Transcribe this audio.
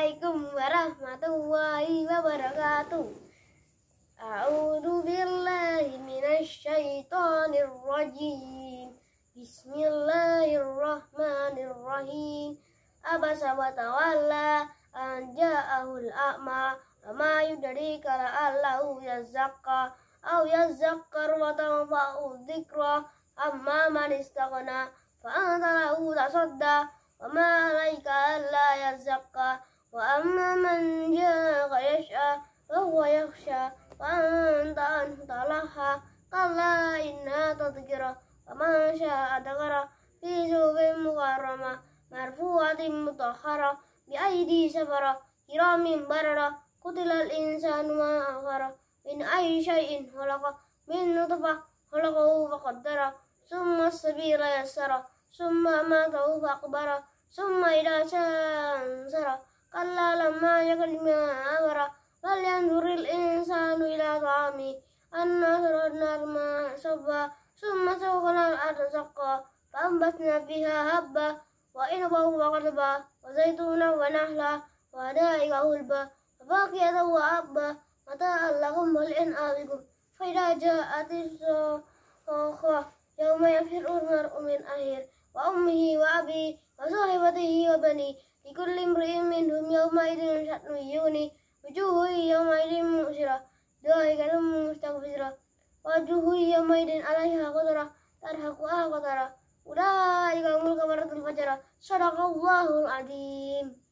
عليكم ورحمة الله وبركاته أعوذ بالله من الشيطان الرجيم بسم الله الرحمن الرحيم أبس وتولى أن جاءه الأعمى وما يدريك لعله يزكى أو يذكر وتنفعه الذكرى أما من استغنى فأنت له تصدى وما عليك ألا يزكى وأما من جاء يسعى وهو يخشى وأنت عنه تلهى كلا إنها تذكرة فمن شاء ذكره في سوق مكرمة مرفوعة مطهرة بأيدي سفرة كرام بررة قتل الإنسان ما أغره من أي شيء خلقه من نطفة خلقه فقدره ثم السبيل يسره ثم ماته فأقبره ثم إلى شاء كلا لما يكن ما أمر فلينظر الإنسان إلى طعامه أنا سردنا الماء صبا ثم سوقنا الأرض سقا فأنبتنا فيها هبا وإنبا وغربا وزيتونا ونحلا ودائق هلبا وفاكهة وأبا متاعا لكم ولأنعامكم فإذا جاءت الصاخة يوم يفر المرء من أهله وأمه وأبي وصاحبته وبني لكل امرئ منهم يومئذ شأن يغني وجوه يومئذ مؤسرة ضاحكة مستغفرة وجوه يومئذ عليها غدرة ترهقها قدرة أولئك هم الكفرة الفجرة صدق الله العظيم